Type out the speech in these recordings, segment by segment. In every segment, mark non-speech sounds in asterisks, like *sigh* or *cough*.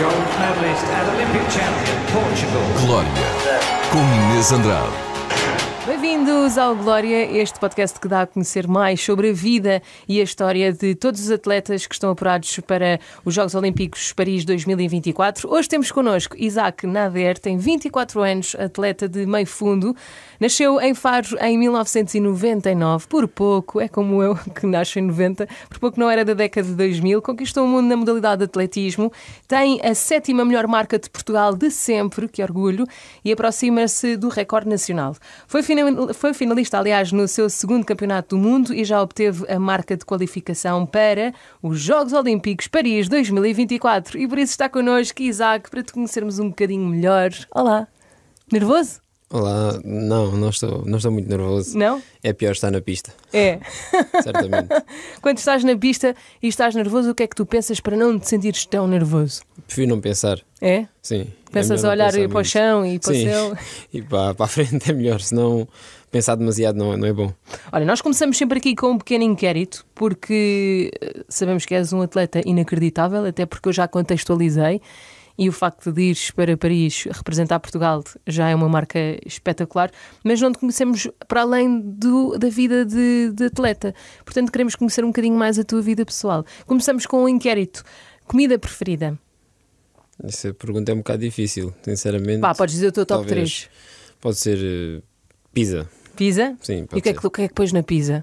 Gold medalist and Olympic champion, Portugal. Glória, com Inês Andrade. Bem-vindos ao Glória, este podcast que dá a conhecer mais sobre a vida e a história de todos os atletas que estão apurados para os Jogos Olímpicos Paris 2024. Hoje temos connosco Isaac Nader, tem 24 anos, atleta de meio fundo. Nasceu em Faro em 1999, por pouco, é como eu *laughs* que nasço em 90, por pouco não era da década de 2000. Conquistou o mundo na modalidade de atletismo, tem a sétima melhor marca de Portugal de sempre, que orgulho, e aproxima-se do recorde nacional. Foi final foi finalista, aliás, no seu segundo campeonato do mundo e já obteve a marca de qualificação para os Jogos Olímpicos Paris 2024. E por isso está connosco, Isaac, para te conhecermos um bocadinho melhor. Olá! Nervoso? Olá, não, não estou, não estou muito nervoso. Não? É pior estar na pista. É. *laughs* Certamente. Quando estás na pista e estás nervoso, o que é que tu pensas para não te sentires tão nervoso? Prefiro não pensar. É? Sim. É pensas é a olhar para o chão e para Sim. o céu? *laughs* E para, para a frente é melhor, senão pensar demasiado não, é, não é bom. Olha, nós começamos sempre aqui com um pequeno inquérito, porque eh, sabemos que és um atleta inacreditável, até porque eu já contextualizei e o facto de ires para Paris representar Portugal já é uma marca espetacular, mas não te conhecemos para além do, da vida de, de atleta. Portanto, queremos conhecer um bocadinho mais a tua vida pessoal. Começamos com o um inquérito. Comida preferida? Essa pergunta é um bocado difícil, sinceramente. Pá, podes dizer o teu top 3. Pode ser uh, pizza. Pizza? Sim, pode E o que, é que, o que é que pões na pizza?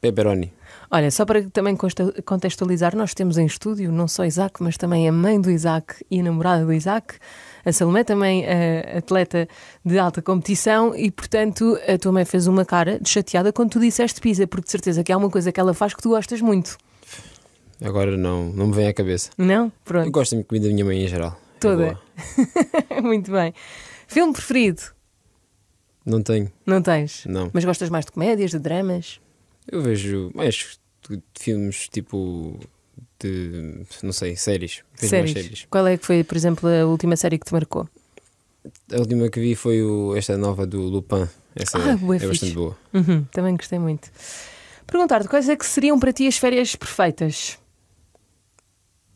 Pepperoni. Olha, só para também contextualizar, nós temos em estúdio não só Isaac, mas também a mãe do Isaac e a namorada do Isaac. A Salomé também é atleta de alta competição e, portanto, a tua mãe fez uma cara de chateada quando tu disseste pizza, porque de certeza que há uma coisa que ela faz que tu gostas muito. Agora não, não me vem à cabeça. Não? Pronto. Eu gosto de comida da minha mãe em geral. É Toda. É *laughs* muito bem. Filme preferido? Não tenho. Não tens? Não. Mas gostas mais de comédias, de dramas? Eu vejo mais filmes tipo de, não sei, séries. Vejo séries. séries. Qual é que foi, por exemplo, a última série que te marcou? A última que vi foi o, esta nova do Lupin. Essa ah, é, é bastante boa. Uhum, também gostei muito. Perguntar-te quais é que seriam para ti as férias perfeitas?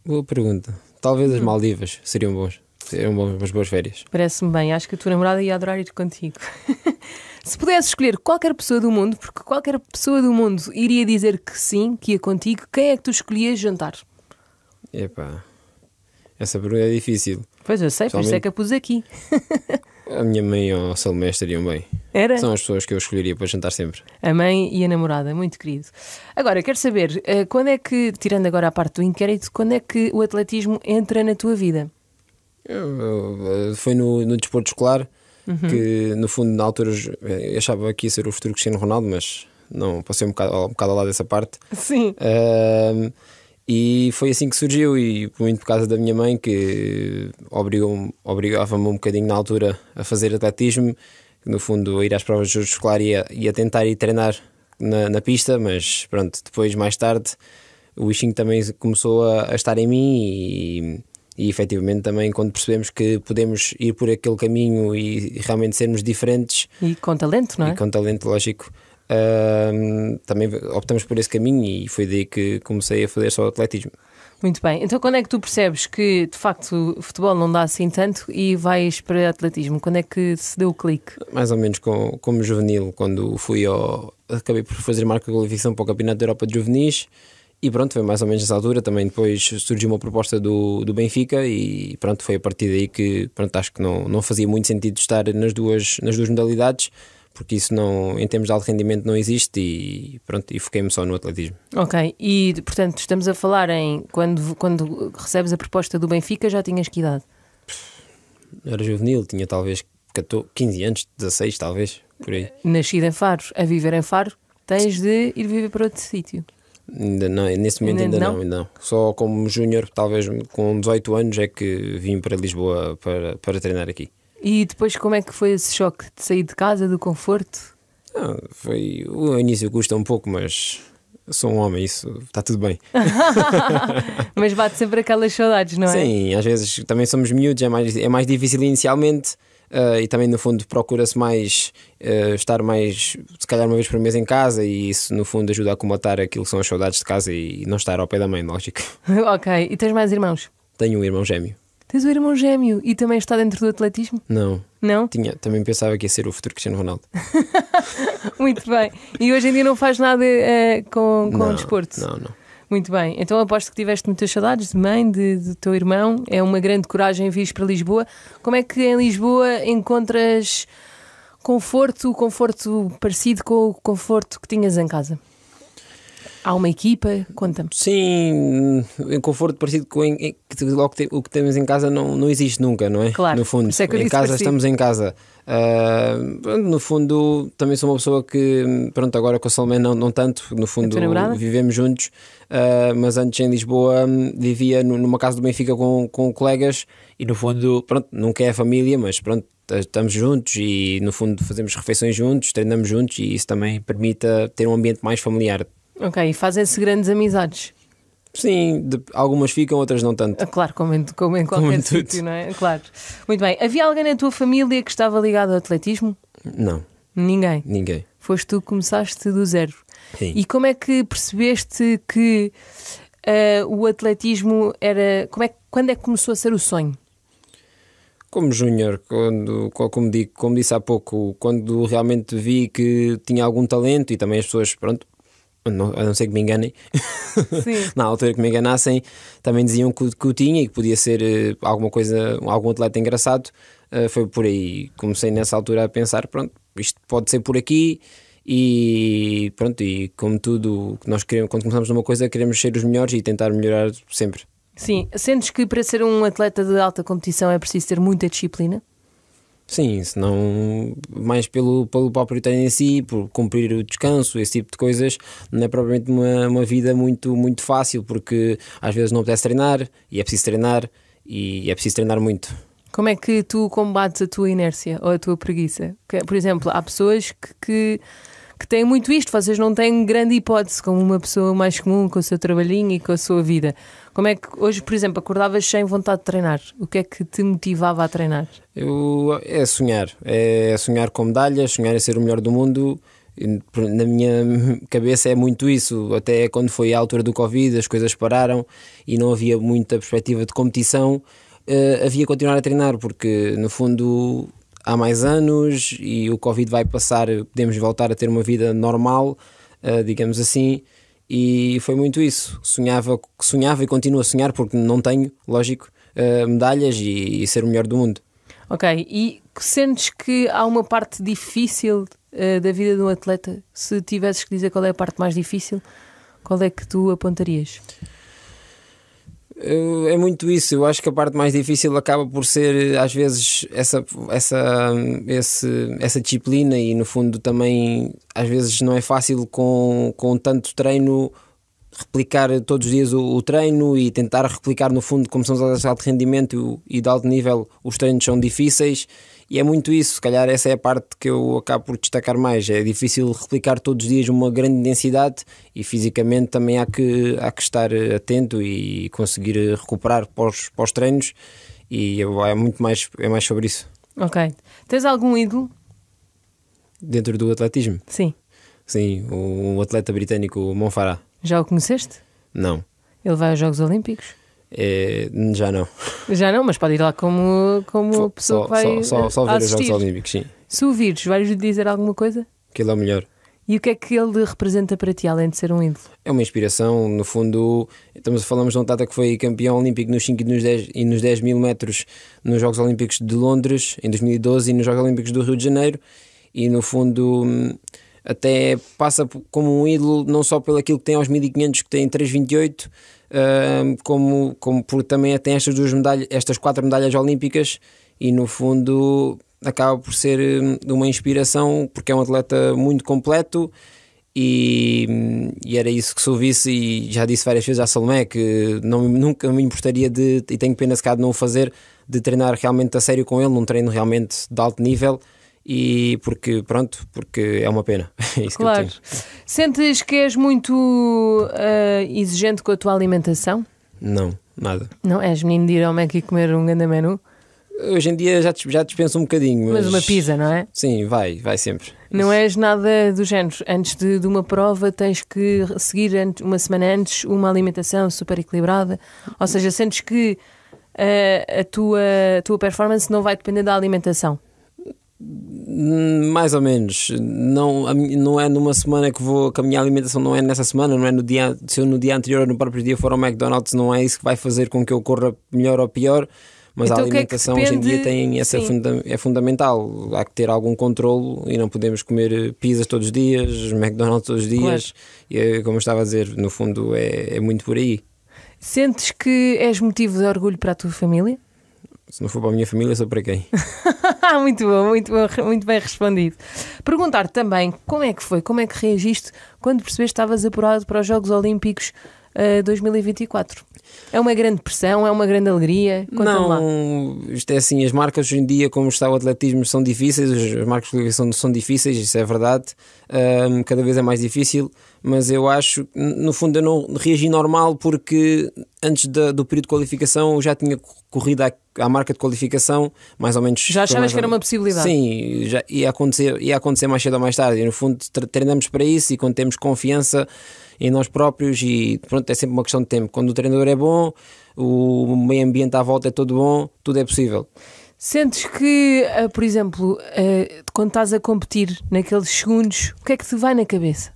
Boa pergunta. Talvez as hum. Maldivas seriam boas. É umas boas férias. Parece-me bem. Acho que a tua namorada ia adorar ir contigo. *laughs* Se pudesse escolher qualquer pessoa do mundo, porque qualquer pessoa do mundo iria dizer que sim, que ia contigo, quem é que tu escolhias jantar? Epá, essa pergunta é difícil. Pois eu sei, por isso é que a pus aqui. *laughs* a minha mãe ou o Salomé estariam bem. Era? São as pessoas que eu escolheria para jantar sempre. A mãe e a namorada, muito querido. Agora, quero saber, eh, quando é que, tirando agora a parte do inquérito, quando é que o atletismo entra na tua vida? Eh, foi no, no desporto escolar uhum. que, no fundo, na altura achava que ia ser o futuro Cristiano Ronaldo, mas não passei um bocado, um bocado ao lado dessa parte. Sim. e foi assim que surgiu, e muito por causa da minha mãe, que obrigava-me um bocadinho na altura a fazer atletismo, no fundo a ir às provas de escolar e a, e a tentar ir treinar na, na, pista, mas pronto, depois, mais tarde, o bichinho também começou a, a estar em mim e e efetivamente também quando percebemos que podemos ir por aquele caminho e realmente sermos diferentes. E com talento, não é? E com talento, lógico. Uh, também optamos por esse caminho e foi daí que comecei a fazer só atletismo. Muito bem, então quando é que tu percebes que de facto o futebol não dá assim tanto e vais para atletismo? Quando é que se deu o clique? Mais ou menos com, como juvenil, quando fui ao. acabei por fazer marca de qualificação para o Campeonato da Europa de Juvenis e pronto, foi mais ou menos nessa altura. Também depois surgiu uma proposta do, do Benfica e pronto, foi a partir daí que pronto, acho que não, não fazia muito sentido estar nas duas, nas duas modalidades, porque isso não, em termos de alto rendimento não existe e pronto, e foquei-me só no atletismo. Ok, e portanto estamos a falar em quando, quando recebes a proposta do Benfica já tinhas que idade? Era juvenil, tinha talvez 14, 15 anos, 16 talvez, por aí. Nascido em Faro, a viver em Faro, tens de ir viver para outro sítio. Ainda não, nesse momento ainda, ainda não? não? ainda não. Só como júnior, talvez com 18 anos, é que vim para Lisboa para, para treinar aqui. E depois como é que foi esse choque de sair de casa, do conforto? Ah, foi, o início custa um pouco, mas sou um homem, isso está tudo bem. *laughs* *laughs* mas bate sempre aquelas saudades, não é? Sim, às vezes também somos miúdos, é mais, é mais difícil inicialmente uh, e também no fundo procura-se mais uh, estar mais, se calhar uma vez por mês em casa e isso no fundo ajuda a acomodar aquilo que são as saudades de casa e não estar ao pé da mãe, *laughs* lógico. ok, e tens mais irmãos? Tenho um irmão gêmeo. Tens um irmão gêmeo e também está dentro do atletismo? Não. Não? Tinha, também pensava que ia ser o futuro Cristiano Ronaldo. *laughs* Muito bem. E hoje em dia não faz nada uh, com, com não, o desporto? Não, não. Muito bem, então aposto que tiveste muitas saudades de mãe, de, de teu irmão. É uma grande coragem vir para Lisboa. Como é que em Lisboa encontras conforto, conforto parecido com o conforto que tinhas em casa? Há uma equipa? Conta-me. Sim, em conforto parecido com logo te, o que temos em casa não, não existe nunca, não é? Claro. No fundo, é em casa estamos em casa. Uh, no fundo, também sou uma pessoa que, pronto, agora com o Salomé não, não tanto, no fundo vivemos juntos, uh, mas antes em Lisboa vivia numa casa do Benfica com, com colegas e, no fundo, pronto, nunca é a família, mas pronto, estamos juntos e no fundo fazemos refeições juntos, treinamos juntos e isso também permite ter um ambiente mais familiar. Ok, e fazem-se grandes amizades. Sim, de, algumas ficam, outras não tanto. Ah, claro, como em, como em qualquer como sítio, não é? Claro. Muito bem. Havia alguém na tua família que estava ligado ao atletismo? Não. Ninguém? Ninguém. Foste tu que começaste do zero. Sim. E como é que percebeste que uh, o atletismo era. Como é, quando é que começou a ser o sonho? Como júnior, quando, como, como disse há pouco, quando realmente vi que tinha algum talento e também as pessoas, pronto, não, a não ser que me enganem, *laughs* na altura que me enganassem, também diziam que, que o tinha e que podia ser eh, alguma coisa, algum atleta engraçado. Uh, foi por aí. Comecei nessa altura a pensar: pronto, isto pode ser por aqui. E pronto, e como tudo, nós queremos, quando começamos numa coisa, queremos ser os melhores e tentar melhorar sempre. Sim, sentes que para ser um atleta de alta competição é preciso ter muita disciplina? Sim, se não mais pelo, pelo próprio treino em si, por cumprir o descanso, esse tipo de coisas, não é propriamente uma, uma vida muito, muito fácil, porque às vezes não apetece treinar e é preciso treinar e é preciso treinar muito. Como é que tu combates a tua inércia ou a tua preguiça? Por exemplo, há pessoas que, que que têm muito isto. Vocês não têm grande hipótese, como uma pessoa mais comum, com o seu trabalhinho e com a sua vida. Como é que hoje, por exemplo, acordavas sem vontade de treinar? O que é que te motivava a treinar? Eu, é sonhar. É sonhar com medalhas, sonhar em ser o melhor do mundo na minha *laughs* cabeça é muito isso. Até quando foi a altura do Covid, as coisas pararam e não havia muita perspectiva de competição. Uh, havia continuar a treinar, porque no fundo há mais anos e o Covid vai passar, podemos voltar a ter uma vida normal, eh, digamos assim, e foi muito isso. Sonhava, sonhava e continuo a sonhar, porque não tenho, lógico, eh, medalhas e, e ser o melhor do mundo. Ok, e sentes que há uma parte difícil uh, da vida de um atleta? Se tivesses que dizer qual é a parte mais difícil, qual é que tu apontarias? Eh, é muito isso. Eu acho que a parte mais difícil acaba por ser, eh, às vezes, essa, essa, esse, essa disciplina e, no fundo, também, às vezes, não é fácil com, com tanto treino replicar todos os dias o, o treino e tentar replicar, no fundo, como são as aulas de alto rendimento e de alto nível, os treinos são difíceis e é muito isso, se calhar essa é a parte que eu acabo por destacar mais. É difícil replicar todos os dias uma grande densidade e fisicamente também há que, há que estar atento e conseguir recuperar pós, pós treinos e é muito mais, é mais sobre isso. Ok. Tens algum ídolo? Dentro do atletismo? Sim. Sim, o atleta britânico Monfarah. Já o conheceste? Não. Ele vai aos Jogos Olímpicos? É, já não. Já não, mas pode ir lá como, como pessoa que vai. Só, só, só ver os Jogos Olímpicos, sim. Se o vires, vais dizer alguma coisa? Que ele é o melhor. E o que é que ele representa para ti, além de ser um ídolo? É uma inspiração, no fundo, estamos, falamos de um Tata que foi campeão olímpico nos 5 e nos 10, e nos 10 mil metros nos Jogos Olímpicos de Londres em 2012 e nos Jogos Olímpicos do Rio de Janeiro, e no fundo hum, até passa como um ídolo não só pelo aquilo que tem aos 1500 que tem 328 um, como, como por também tem estas duas medalhas estas quatro medalhas olímpicas e no fundo acaba por ser hum, uma inspiração porque é um atleta muito completo e, hum, e, era isso que se ouvisse e já disse várias vezes à Salomé que não, nunca me importaria de, e tenho pena se calhar de não o fazer, de treinar realmente a sério com ele, num treino realmente de alto nível e porque pronto, porque é uma pena. *laughs* É isso claro. que eu tenho. Sentes que és muito uh, exigente com a tua alimentação? Não, nada. Não és menino de ir ao Mac e comer um grande menu? Hoje em dia já, já dispenso um bocadinho. Mas... mas uma pizza, não é? Sim, vai, vai sempre. Não és nada do género. Antes de, de, uma prova, tens que seguir uma semana antes uma alimentação super equilibrada. Ou seja, sentes que uh, a tua, a tua performance não vai depender da alimentação. Hum, mais ou menos. Não, não é numa semana que vou. que a minha alimentação não é nessa semana, não é no dia. Se eu no dia anterior ou no próprio dia for ao McDonald's, não é isso que vai fazer com que eu corra melhor ou pior. Mas então, a é alimentação é hoje em dia tem essa funda é fundamental. Há que ter algum controlo e não podemos comer eh, pizzas todos os dias, McDonald's todos os dias. Claro. E, eh, como eu estava a dizer, no fundo é, é muito por aí. Sentes que és motivo de orgulho para a tua família? Se não for para a minha família, sou para quem? *laughs* muito bom, muito bom, muito bem respondido. Perguntar também como é que foi, como é que reagiste quando percebeste que estavas apurado para os Jogos Olímpicos uh, eh, 2024? É uma grande pressão, é uma grande alegria? Não, lá. isto é assim, as marcas hoje em dia, como está o atletismo, são difíceis, as marcas de ligação são difíceis, isso é verdade, um, cada vez é mais difícil mas eu acho, no fundo, eu não reagi normal porque antes do período de qualificação eu já tinha corrido à, à marca de qualificação, mais ou menos. Já achavas que era uma possibilidade? Sim, já ia acontecer, ia acontecer mais cedo ou mais tarde. E, no fundo, treinamos para isso e quando temos confiança em nós próprios, e pronto, é sempre uma questão de tempo. Quando o treinador é bom, o meio ambiente à volta é todo bom, tudo é possível. Sentes que, eh, por exemplo, eh, quando estás a competir naqueles segundos, o que é que te vai na cabeça?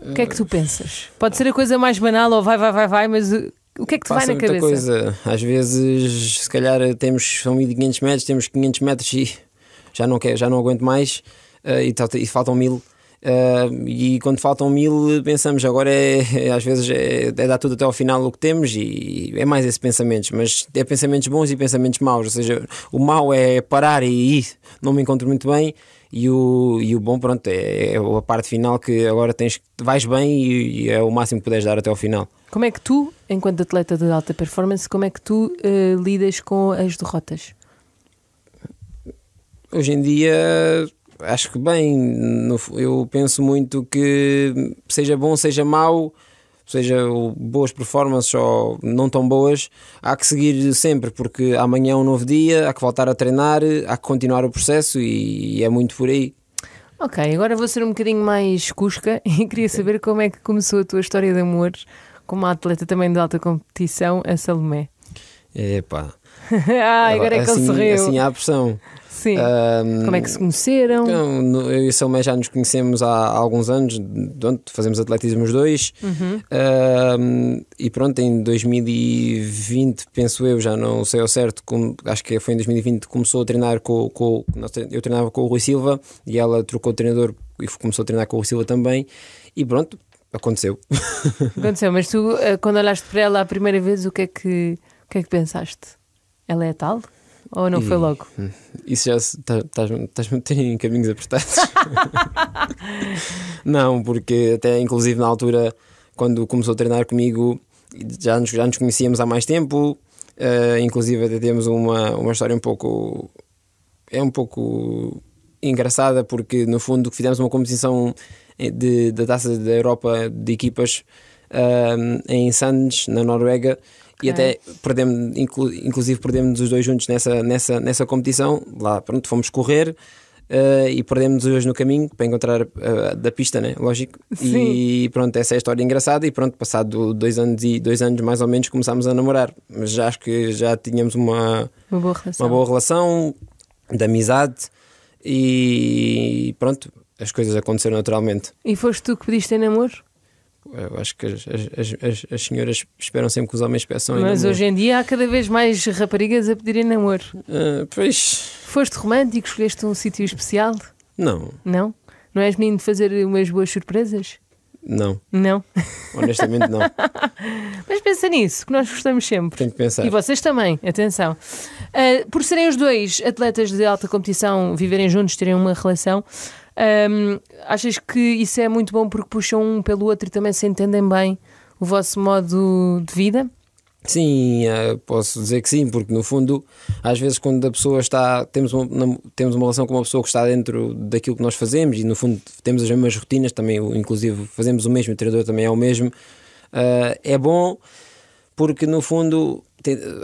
O que é que tu pensas? Pode ser a coisa mais banal ou vai, vai, vai, vai, mas o que é que te vai na cabeça? coisa. Às vezes, se calhar, temos, são 1500 metros, temos 500 metros e já não, quer, já não aguento mais eh, e, e faltam 1000 Uh, e quando faltam mil, pensamos agora é, é às vezes é, é, dar tudo até ao final o que temos e é mais esses pensamentos, mas é pensamentos bons e pensamentos maus, ou seja, o mau é parar e, não me encontro muito bem e o, e o bom pronto é, é a parte final que agora tens vais bem e, e, é o máximo que puderes dar até ao final. Como é que tu, enquanto atleta de alta performance, como é que tu uh, lidas com as derrotas? Hoje em dia acho que bem. No, eu penso muito que, seja bom, seja mau, seja boas performances ou não tão boas, há que seguir sempre, porque amanhã é um novo dia, há que voltar a treinar, há que continuar o processo e, e é muito por aí. Ok, agora vou ser um bocadinho mais cusca *laughs* e queria saber como é que começou a tua história de amor como atleta também de alta competição, a Salomé. Epá. *laughs* ah, agora é que assim, ele sorriu. Assim há pressão. Sim. Um, Como é que se conheceram? Então, eu e a Salomé já nos conhecemos há, há alguns anos, pronto, fazemos atletismo os dois. Uhum. Um, e pronto, em 2020, penso eu, já não sei ao certo, acho que foi em 2020 que começou a treinar com, com. Eu treinava com o Rui Silva e ela trocou de treinador e começou a treinar com o Rui Silva também. E pronto, aconteceu. *laughs* Aconteceu, mas tu, eh, quando olhaste para ela a primeira vez, o que é que, o que, é que pensaste? Ela é tal? Ou não hum, foi logo? Isso já estás-me tá, em caminhos apertados. *laughs* não, porque até inclusive na altura, quando começou a treinar comigo, já nos, já nos conhecíamos há mais tempo, uh, inclusive até temos uma, uma história um pouco. É um pouco engraçada, porque no fundo fizemos uma competição de, da taça da Europa de equipas uh, em Sandnes na Noruega okay. e até perdemos, inclu, inclusive perdemos os dois juntos nessa, nessa, nessa competição. Lá, pronto, fomos correr. Uh, e perdemos os dois no caminho para encontrar uh, da pista, né? Lógico. Sim. E pronto, essa é a história engraçada. E pronto, passado dois anos e dois anos mais ou menos começámos a namorar, mas já acho que já tínhamos uma, uma boa relação, uma boa relação de amizade e pronto, as coisas aconteceram naturalmente. E foste tu que pediste em namoro? Eu acho que as, as, as, as, senhoras esperam sempre que os homens peçam Mas hoje em dia há cada vez mais raparigas a pedirem namoro. Uh, pois. Foste romântico? Escolheste um sítio especial? Não. Não? Não és menino de fazer umas boas surpresas? Não. Não? Honestamente, não. *laughs* Mas pensa nisso, que nós gostamos sempre. Tenho que pensar. E vocês também, atenção. Uh, por serem os dois atletas de alta competição, viverem juntos, terem uma relação, um, achas que isso é muito bom porque puxam um pelo outro e também se entendem bem o vosso modo de vida? Sim, eh, posso dizer que sim, porque no fundo, às vezes, quando a pessoa está. Temos uma, temos uma relação com uma pessoa que está dentro daquilo que nós fazemos e, no fundo, temos as mesmas rotinas, também, inclusive, fazemos o mesmo, o treinador também é o mesmo. Uh, é bom porque, no fundo,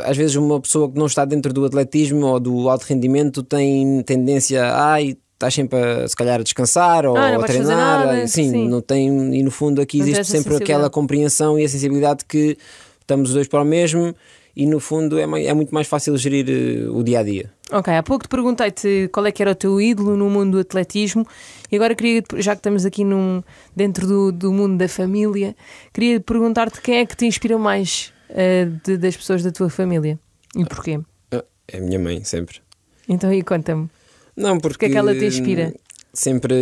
às vezes, uma pessoa que não está dentro do atletismo ou do alto rendimento tem tendência a estás sempre a, se calhar a descansar ou ah, a treinar, nada, sim, sim, não tem e no fundo aqui não existe sempre aquela compreensão e a sensibilidade que estamos os dois para o mesmo e no fundo é, é muito mais fácil gerir eh, o dia a dia. Ok, há pouco te perguntei-te qual é que era o teu ídolo no mundo do atletismo e agora queria, já que estamos aqui num, dentro do, do mundo da família, queria perguntar-te quem é que te inspira mais uh, de, das pessoas da tua família e porquê? Ah, é a minha mãe, sempre. Então, e conta-me. Não, porque. Porque é que ela te inspira? Hum, sempre,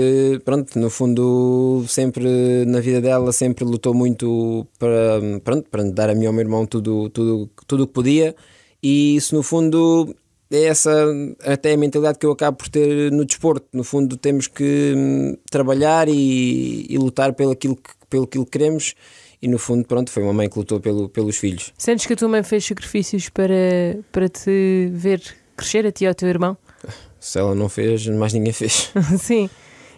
pronto, no fundo, sempre na vida dela, sempre lutou muito para, pronto, para dar a mim e ao meu irmão tudo o tudo, tudo que podia, e isso, no fundo, é essa até a mentalidade que eu acabo por ter no desporto. No fundo, temos que hum, trabalhar e, e, lutar pelo aquilo que, pelo aquilo que queremos. E no fundo, pronto, foi uma mãe que lutou pelo, pelos filhos. Sentes que a tua mãe fez sacrifícios para, para te ver crescer, a ti ou ao teu irmão? *laughs* se ela não fez, mais ninguém fez. *laughs* Sim.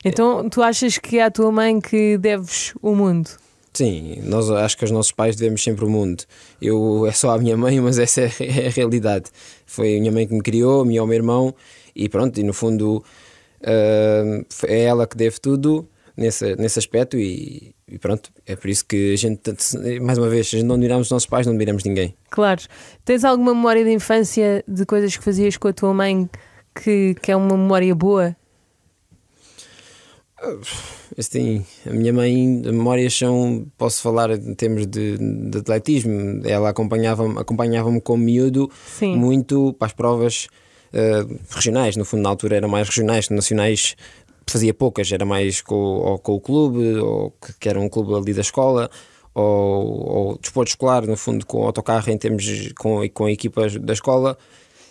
Então tu achas que é à tua mãe que deves o mundo? Sim, nós acho que os nossos pais devemos sempre o mundo. Eu é só à minha mãe, *laughs* mas essa é, a realidade. Foi a minha mãe que me criou, a minha ao meu irmão, e pronto, e no fundo uh, é ela que deve tudo nesse, nesse aspecto e, e, pronto, é por isso que a gente, mais uma vez, se não admiramos os nossos pais, não admiramos ninguém. Claro. Tens alguma memória de infância de coisas que fazias com a tua mãe que, que é uma memória boa? Assim, a minha mãe, memórias são, posso falar em termos de, de atletismo, ela acompanhava-me acompanhava como miúdo Sim. muito para as provas uh, regionais, no fundo na altura eram mais regionais, nacionais fazia poucas, era mais com, com o clube, ou que, que era um clube ali da escola, ou, ou desporto escolar, no fundo com autocarro em termos com, com equipas da escola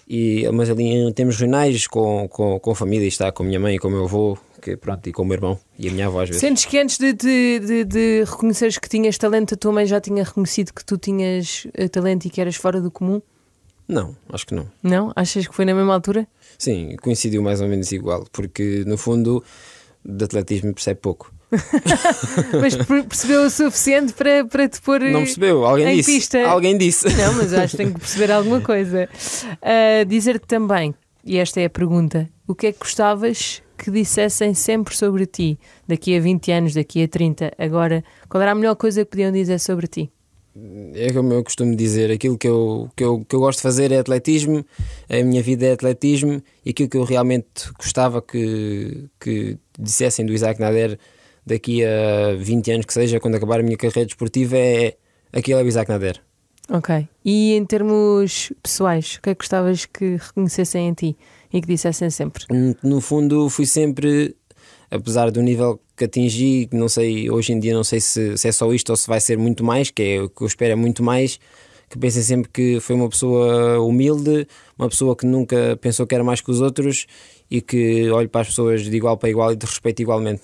e, mas ali temos reuniões com, com, com a família, está com a minha mãe, com o meu avô, que, pronto, e com o meu irmão e a minha avó às vezes. Sentes que antes de, de, de, de reconheceres que tinhas talento, a tua mãe já tinha reconhecido que tu tinhas eh, talento e que eras fora do comum? Não, acho que não. Não? Achas que foi na mesma altura? Sim, coincidiu mais ou menos igual, porque no fundo de atletismo percebe pouco. *laughs* mas percebeu o suficiente para, para te pôr não percebeu. Alguém em disse. pista. Alguém disse. Não, mas acho que tenho que perceber alguma *laughs* coisa. Uh, Dizer-te também, e esta é a pergunta, o que é que gostavas que dissessem sempre sobre ti, daqui a 20 anos, daqui a 30, agora, qual era a melhor coisa que podiam dizer sobre ti? É como eu costumo dizer, aquilo que eu, que eu, que eu gosto de fazer é atletismo, a minha vida é atletismo, e aquilo que eu realmente gostava que, que dissessem do Isaac Nader daqui a 20 anos que seja, quando acabar a minha carreira desportiva, é aquilo é o Isaac Nader. Ok. E em termos pessoais, o que é que gostavas que reconhecessem em ti e que dissessem sempre? No, fundo, fui sempre, apesar do nível que atingi, não sei, hoje em dia não sei se, se é só isto ou se vai ser muito mais, que é o que eu espero é muito mais, que pensem sempre que foi uma pessoa humilde, uma pessoa que nunca pensou que era mais que os outros e que olho para as pessoas de igual para igual e de respeito igualmente.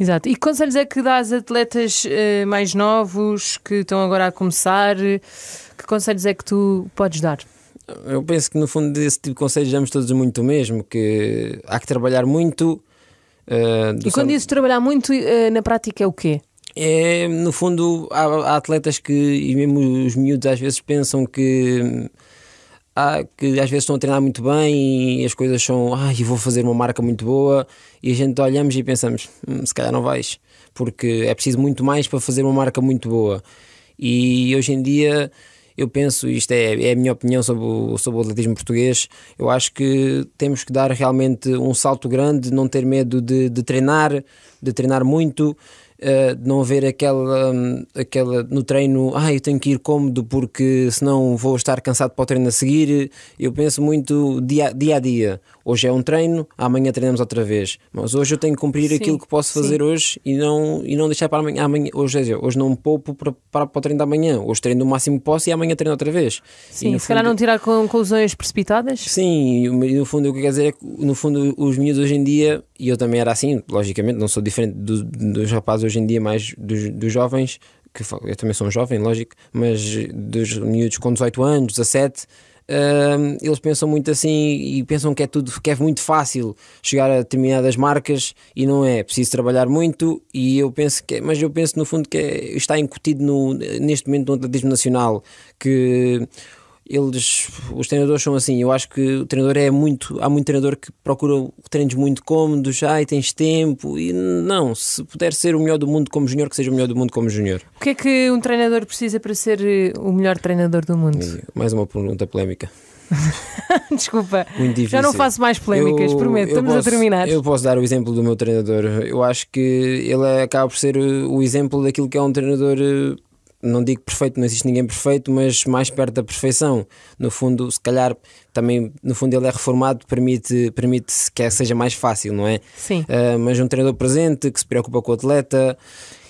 Exato. E que conselhos é que dá às atletas eh, mais novos que estão agora a começar? Que conselhos é que tu podes dar? Eu penso que no fundo desse tipo de conselhos damos todos muito o mesmo, que há que trabalhar muito. Uh, e quando dizes trabalhar muito, uh, na prática é o quê? É, no fundo, há, há, atletas que, e mesmo os miúdos às vezes pensam que ah, que às vezes estão a treinar muito bem e as coisas são, ah, e vou fazer uma marca muito boa, e a gente olhamos e pensamos, hum, se calhar não vais, porque é preciso muito mais para fazer uma marca muito boa. E hoje em dia eu penso, isto é, é a minha opinião sobre o, sobre o atletismo português, eu acho que temos que dar realmente um salto grande, não ter medo de, de treinar, de treinar muito eh, de não haver aquela, hum, aquela no treino, ah, eu tenho que ir cômodo porque senão vou estar cansado para o treino a seguir. Eu penso muito dia, dia a dia hoje é um treino, amanhã treinamos outra vez. Mas hoje eu tenho que cumprir sim, aquilo que posso fazer sim. hoje e não, e não deixar para amanhã. amanhã hoje, dizer, hoje não poupo para, para, para o treino da manhã. Hoje treino o máximo que posso e amanhã treino outra vez. Sim, e, se calhar não tirar conclusões precipitadas. Sim, e no fundo o que eu quero dizer é que no fundo os meninos hoje em dia, e eu também era assim, logicamente, não sou diferente do, dos rapazes hoje em dia, mais dos, dos jovens, que eu também sou um jovem, lógico, mas dos miúdos com 18 anos, 17, Uh, eles pensam muito assim e pensam que é tudo que é muito fácil chegar a determinadas marcas e não é. é preciso trabalhar muito e eu penso que é, mas eu penso no fundo que é, está incutido no, neste momento no atletismo nacional que eles, os treinadores são assim. Eu acho que o treinador é muito. Há muito treinador que procura treinos muito cômodos. Ai, tens tempo. E não, se puder ser o melhor do mundo como junior, que seja o melhor do mundo como junior. O que é que um treinador precisa para ser eh, o melhor treinador do mundo? Mais uma pergunta polémica. *laughs* Desculpa, já não faço mais polémicas, eu, prometo. Estamos posso, a terminar. Eu posso dar o exemplo do meu treinador. Eu acho que ele acaba por ser eh, o exemplo daquilo que é um treinador eh, não digo perfeito, não existe ninguém perfeito, mas mais perto da perfeição. No fundo, se calhar também, no fundo, ele é reformado, permite, permite que seja mais fácil, não é? Sim. Uh, mas um treinador presente que se preocupa com o atleta.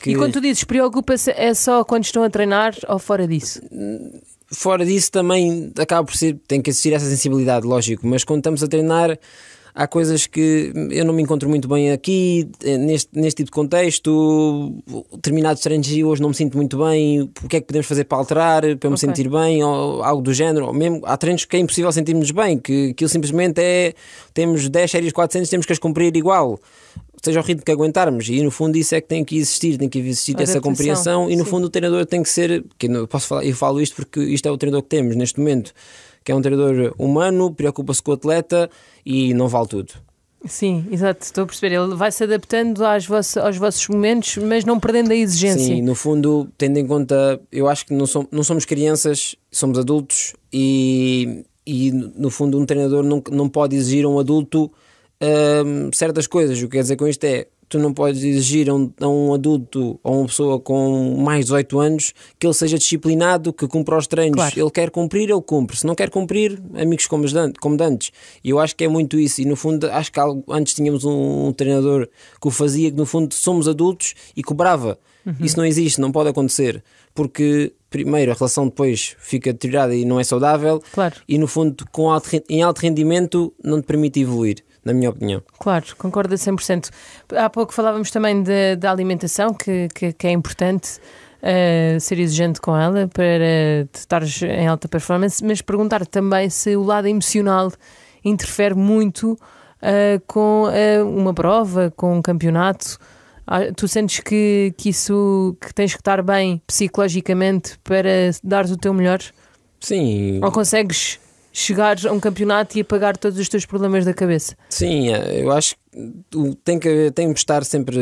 Que... E quando tu dizes preocupa-se, é só quando estão a treinar ou fora disso? Fora disso, também acaba por ser, tem que existir essa sensibilidade, lógico, mas quando estamos a treinar há coisas que eu não me encontro muito bem aqui, eh, neste, neste tipo de contexto, determinados treinos hoje não me sinto muito bem, o que é que podemos fazer para alterar, para eu okay. me sentir bem, ou algo do género, ou mesmo há treinos que é impossível sentirmos bem, que aquilo simplesmente é, temos 10 séries 400, temos que as cumprir igual seja o ritmo que aguentarmos. E no fundo isso é que tem que existir, tem que existir essa compreensão. E no sim. fundo o treinador tem que ser, que eu posso falar, eu falo isto porque isto é o treinador que temos neste momento que é um treinador humano, preocupa-se com o atleta e não vale tudo. Sim, exato, estou a perceber. Ele vai se adaptando às voss, aos vossos momentos, mas não perdendo a exigência. Sim, no fundo, tendo em conta, eu acho que não, som, não somos crianças, somos adultos e, e, no fundo, um treinador não, não pode exigir a um adulto hum, certas coisas. O que quer dizer com isto é tu não podes exigir a um, a um adulto ou uma pessoa com mais de 18 anos que ele seja disciplinado, que cumpra os treinos. Claro. Ele quer cumprir, ele cumpre. Se não quer cumprir, amigos como dantes. E eu acho que é muito isso. E no fundo, acho que antes tínhamos um, um treinador que o fazia, que no fundo somos adultos e cobrava. Uhum. Isso não existe, não pode acontecer. Porque primeiro, a relação depois fica deteriorada e não é saudável. Claro. E no fundo, com alto, em alto rendimento, não te permite evoluir na minha opinião. Claro, concordo a 100%. Há pouco falávamos também da alimentação, que, que, que, é importante uh, ser exigente com ela para estar em alta performance, mas perguntar também se o lado emocional interfere muito uh, com uh, uma prova, com um campeonato. Ah, tu sentes que, que isso que tens que estar bem psicologicamente para dar -te o teu melhor? Sim. Ou consegues chegares a um campeonato e apagar todos os teus problemas da cabeça. Sim, é, eu acho que tem que tem que estar sempre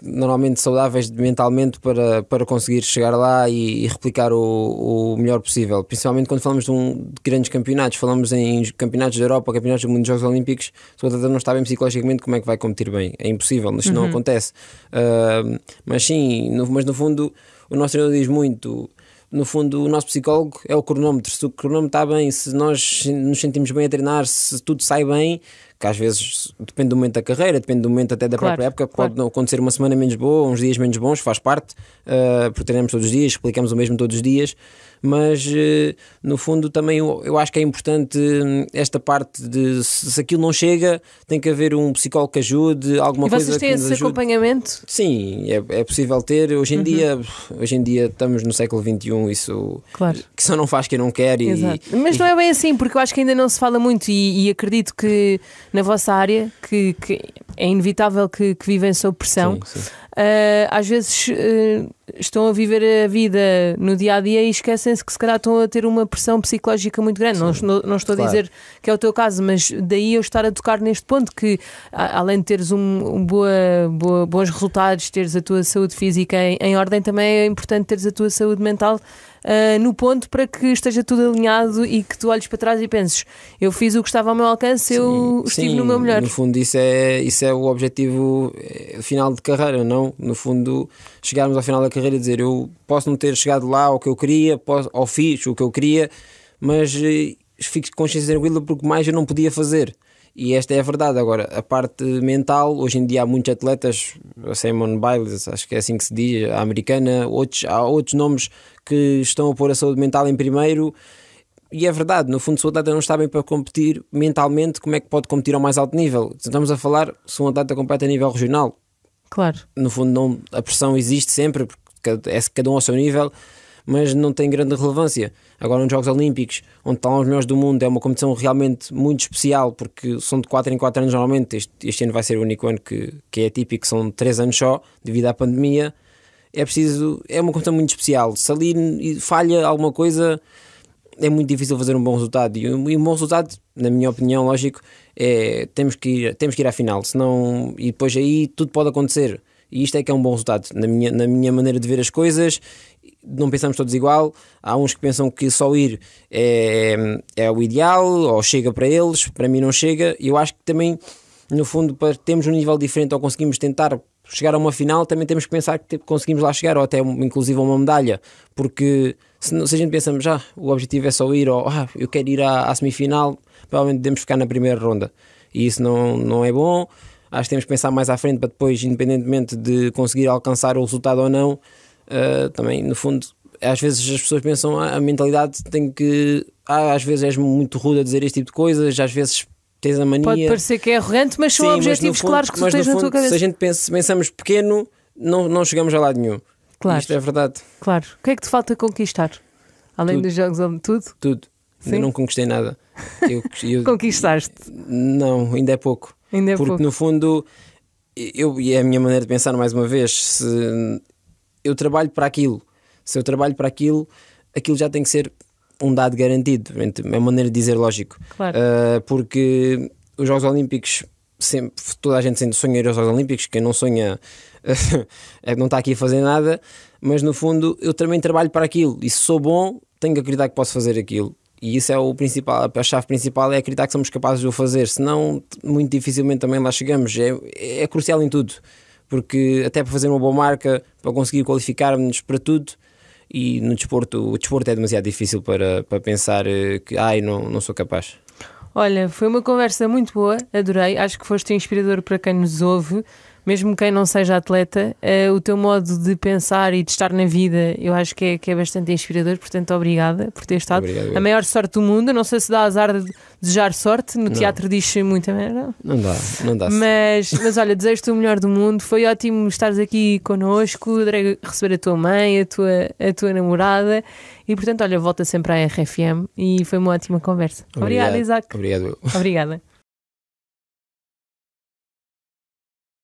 normalmente saudáveis mentalmente para, para conseguir chegar lá e, e replicar o, o, melhor possível. Principalmente quando falamos de, um, de, grandes campeonatos, falamos em campeonatos da Europa, campeonatos do mundo dos Jogos Olímpicos, se o atleta não está bem psicologicamente, como é que vai competir bem? É impossível, mas uhum. não acontece. Uh, mas sim, no, mas no fundo o nosso treinador diz muito no fundo, o nosso psicólogo é o cronómetro. Se o cronómetro está bem, se nós nos sentimos bem a treinar, se tudo sai bem, que às vezes depende do momento da carreira, depende do momento até da claro, própria época, claro. pode acontecer uma semana menos boa, uns dias menos bons, faz parte, uh, porque treinamos todos os dias, explicamos o mesmo todos os dias, mas uh, no fundo também eu, eu, acho que é importante hum, esta parte de se, se, aquilo não chega, tem que haver um psicólogo que ajude, alguma e coisa que nos ajude. esse acompanhamento? Sim, é, é possível ter. Hoje em uhum. dia, hoje em dia estamos no século XXI, isso claro. que só não faz quem não quer. E, Exato. Mas e... não é bem assim, porque eu acho que ainda não se fala muito e, e acredito que na vossa área que, que é inevitável que, que vivem sob pressão. Sim, sim uh, às vezes uh, estão a viver a vida no dia a dia e esquecem-se que se calhar estão a ter uma pressão psicológica muito grande. Não, não, não, estou claro. a dizer que é o teu caso, mas daí eu estar a tocar neste ponto que, além de teres um, um boa, boa, bons resultados, teres a tua saúde física em, em ordem, também é importante teres a tua saúde mental. Uh, no ponto para que esteja tudo alinhado e que tu olhes para trás e penses: eu fiz o que estava ao meu alcance, sim, eu estive sim, no meu melhor. No fundo, isso é, isso é o objetivo eh, final de carreira, não no fundo, chegarmos ao final da carreira e dizer eu posso não ter chegado lá ao que eu queria, posso, ou fiz o que eu queria, mas eh, fico com consciência tranquila porque mais eu não podia fazer. E esta é a verdade. Agora, a parte mental, hoje em dia há muitos atletas, a Simon Biles, acho que é assim que se diz, a americana, outros, há outros nomes que estão a pôr a saúde mental em primeiro. E é verdade, no fundo, se o atleta não está bem para competir mentalmente, como é que pode competir ao mais alto nível? Estamos a falar se um atleta compete a nível regional, Claro. No fundo, não, a pressão existe sempre, porque é cada um ao seu nível, mas não tem grande relevância. Agora, nos Jogos Olímpicos, onde estão os melhores do mundo, é uma competição realmente muito especial, porque são de 4 em 4 anos normalmente. Este, este ano vai ser o único ano que, que é típico são 3 anos só, devido à pandemia. É preciso. É uma competição muito especial. Se ali falha alguma coisa é muito difícil fazer um bom resultado. E um bom resultado, na minha opinião, lógico, é, temos, que ir, temos que ir à final. Senão, e depois aí tudo pode acontecer. E isto é que é um bom resultado. Na minha, na minha maneira de ver as coisas, não pensamos todos igual. Há uns que pensam que só ir é, é o ideal, ou chega para eles, para mim não chega. E eu acho que também, no fundo, para termos um nível diferente ou conseguimos tentar chegar a uma final, também temos que pensar que conseguimos lá chegar, ou até inclusive uma medalha, porque se, se a gente pensamos, já, ah, o objetivo é só ir, ou ah, eu quero ir à, à semifinal, provavelmente devemos ficar na primeira ronda. E isso não, não é bom. Acho que temos que pensar mais à frente para depois, independentemente de conseguir alcançar o resultado ou não, uh, também, no fundo, às vezes as pessoas pensam, ah, a mentalidade tem que. Ah, às vezes és muito rude a dizer este tipo de coisas, às vezes tens a mania. Pode parecer que é arrogante, mas são Sim, objetivos mas fundo, claros que tu tens na tua cabeça. Se a gente pensa, pensamos pequeno, não, não chegamos a lado nenhum. Claro. Isto é verdade. Claro. O que é que te falta conquistar? Além tudo. dos jogos, tudo? Tudo. Sim? Eu não conquistei nada. Eu, *laughs* eu, Conquistaste? Não, ainda é pouco. Ainda é Porque pouco. no fundo, eu, e é a minha maneira de pensar mais uma vez, se eu trabalho para aquilo, se eu trabalho para aquilo, aquilo já tem que ser um dado garantido. É uma maneira de dizer lógico. Claro. Uh, porque os Jogos Olímpicos, sempre, toda a gente sonha ir aos Jogos Olímpicos, quem não sonha *laughs* É não está aqui a fazer nada, mas no fundo eu também trabalho para aquilo e se sou bom, tenho que acreditar que posso fazer aquilo. E isso é o principal, a chave principal é acreditar que somos capazes de o fazer, senão muito dificilmente também lá chegamos. É, é crucial em tudo, porque até para fazer uma boa marca, para conseguir qualificar-nos para tudo, e no desporto, o desporto é demasiado difícil para, para pensar eh, que ai, não, não sou capaz. Olha, foi uma conversa muito boa, adorei, acho que foste inspirador para quem nos ouve mesmo quem não seja atleta, uh, o teu modo de pensar e de estar na vida eu acho que é, que é bastante inspirador. Portanto, obrigada por ter estado. Obrigado, a maior sorte do mundo. Não sei se dá azar de desejar sorte. No não. teatro diz-se muita merda. Não dá, não dá. Mas, mas olha, desejo-te o melhor do mundo. Foi ótimo estares aqui connosco, receber a tua mãe, a tua, a tua namorada. E portanto, olha, volta sempre à RFM e foi uma ótima conversa. Obrigada, Isaac. Obrigado. Obrigada.